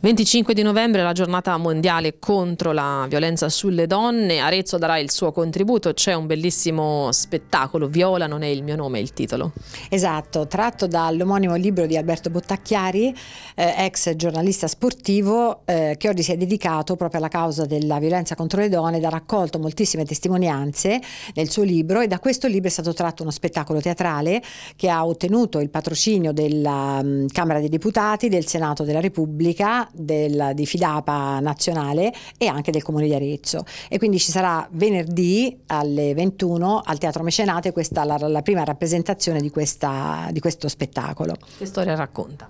25 di novembre è la giornata mondiale contro la violenza sulle donne. Arezzo darà il suo contributo, c'è un bellissimo spettacolo, Viola non è il mio nome, è il titolo. Esatto, tratto dall'omonimo libro di Alberto Bottacchiari, eh, ex giornalista sportivo, eh, che oggi si è dedicato proprio alla causa della violenza contro le donne ed ha raccolto moltissime testimonianze nel suo libro e da questo libro è stato tratto uno spettacolo teatrale che ha ottenuto il patrocinio della mm, Camera dei Deputati, del Senato della Repubblica del, di Fidapa nazionale e anche del Comune di Arezzo. E quindi ci sarà venerdì alle 21 al Teatro Mecenate questa, la, la prima rappresentazione di, questa, di questo spettacolo. Che storia racconta?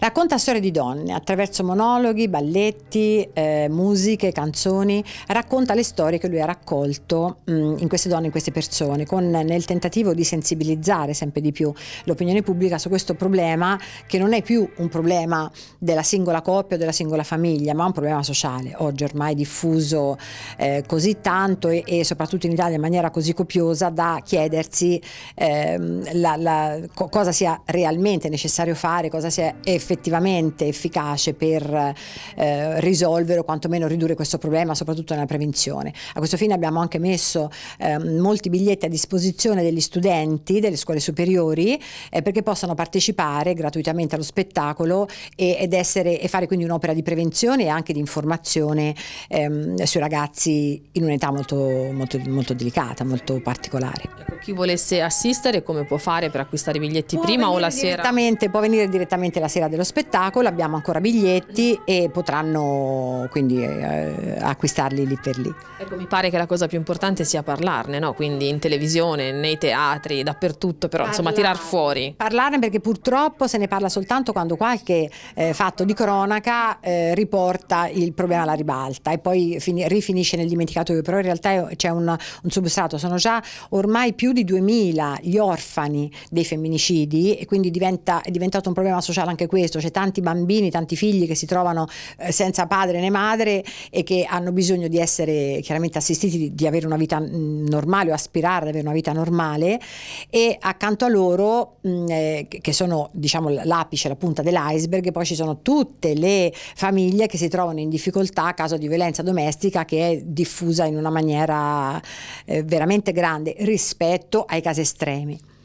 Racconta storie di donne attraverso monologhi, balletti, eh, musiche, canzoni, racconta le storie che lui ha raccolto mh, mm, in queste donne, in queste persone, con, nel tentativo di sensibilizzare sempre di più l'opinione pubblica su questo problema che non è più un problema della singola coppia della singola famiglia, ma un problema sociale, oggi ormai diffuso eh, così tanto e, e, soprattutto in Italia in maniera così copiosa da chiedersi eh, la, la, co cosa sia realmente necessario fare, cosa sia effettivamente efficace per eh, risolvere o quantomeno ridurre questo problema, soprattutto nella prevenzione. A questo fine abbiamo anche messo ehm, molti biglietti a disposizione degli studenti delle scuole superiori eh, perché possano partecipare gratuitamente allo spettacolo e, ed essere, e fare quindi un'opera di prevenzione e anche di informazione ehm, sui ragazzi in un'età molto, molto, molto delicata, molto particolare chi volesse assistere come può fare per acquistare i biglietti può prima o la sera? Può venire direttamente la sera dello spettacolo, abbiamo ancora biglietti e potranno quindi eh, acquistarli lì per lì. Ecco, mi pare che la cosa più importante sia parlarne, no? quindi in televisione, nei teatri, dappertutto, però Parlare. insomma tirar fuori. Parlarne perché purtroppo se ne parla soltanto quando qualche eh, fatto di cronaca eh, riporta il problema alla ribalta e poi rifinisce nel dimenticatoio, però in realtà c'è un, un substrato, sono già ormai più più di 2000 gli orfani dei femminicidi e quindi diventa, è diventato un problema sociale anche questo, c'è tanti bambini, tanti figli che si trovano eh, senza padre né madre e che hanno bisogno di essere chiaramente assistiti, di, avere una vita mm, normale o aspirare ad avere una vita normale e accanto a loro, mm, eh, che sono diciamo l'apice, la punta dell'iceberg, poi ci sono tutte le famiglie che si trovano in difficoltà a causa di violenza domestica che è diffusa in una maniera eh, veramente grande rispetto rispetto ai casi estremi.